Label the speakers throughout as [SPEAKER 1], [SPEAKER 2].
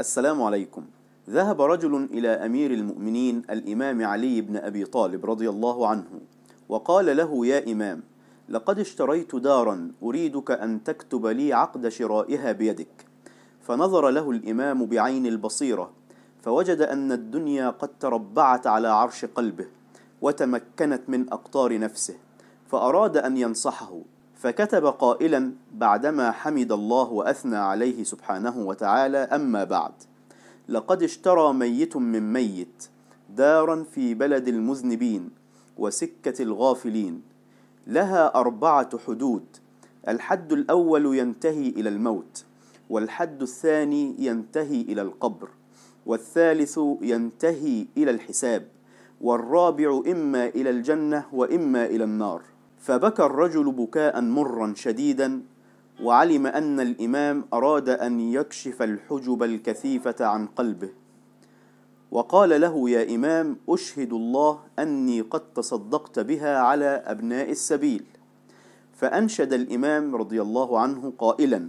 [SPEAKER 1] السلام عليكم ذهب رجل إلى أمير المؤمنين الإمام علي بن أبي طالب رضي الله عنه وقال له يا إمام لقد اشتريت دارا أريدك أن تكتب لي عقد شرائها بيدك فنظر له الإمام بعين البصيرة فوجد أن الدنيا قد تربعت على عرش قلبه وتمكنت من أقطار نفسه فأراد أن ينصحه فكتب قائلا بعدما حمد الله واثنى عليه سبحانه وتعالى اما بعد لقد اشترى ميت من ميت دارا في بلد المذنبين وسكه الغافلين لها اربعه حدود الحد الاول ينتهي الى الموت والحد الثاني ينتهي الى القبر والثالث ينتهي الى الحساب والرابع اما الى الجنه واما الى النار فبكى الرجل بكاء مرا شديدا وعلم ان الامام اراد ان يكشف الحجب الكثيفه عن قلبه وقال له يا امام اشهد الله اني قد تصدقت بها على ابناء السبيل فانشد الامام رضي الله عنه قائلا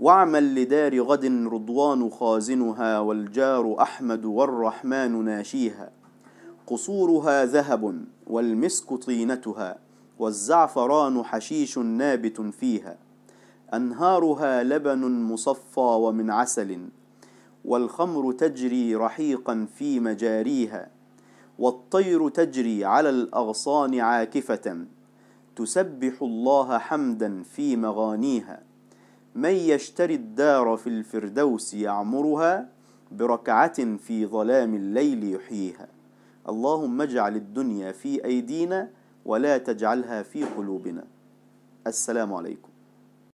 [SPEAKER 1] واعمل لدار غد رضوان خازنها والجار احمد والرحمن ناشيها قصورها ذهب والمسك طينتها والزعفران حشيش نابت فيها أنهارها لبن مصفى ومن عسل والخمر تجري رحيقا في مجاريها والطير تجري على الأغصان عاكفة تسبح الله حمدا في مغانيها من يشتري الدار في الفردوس يعمرها بركعة في ظلام الليل يحييها اللهم اجعل الدنيا في أيدينا ولا تجعلها في قلوبنا السلام عليكم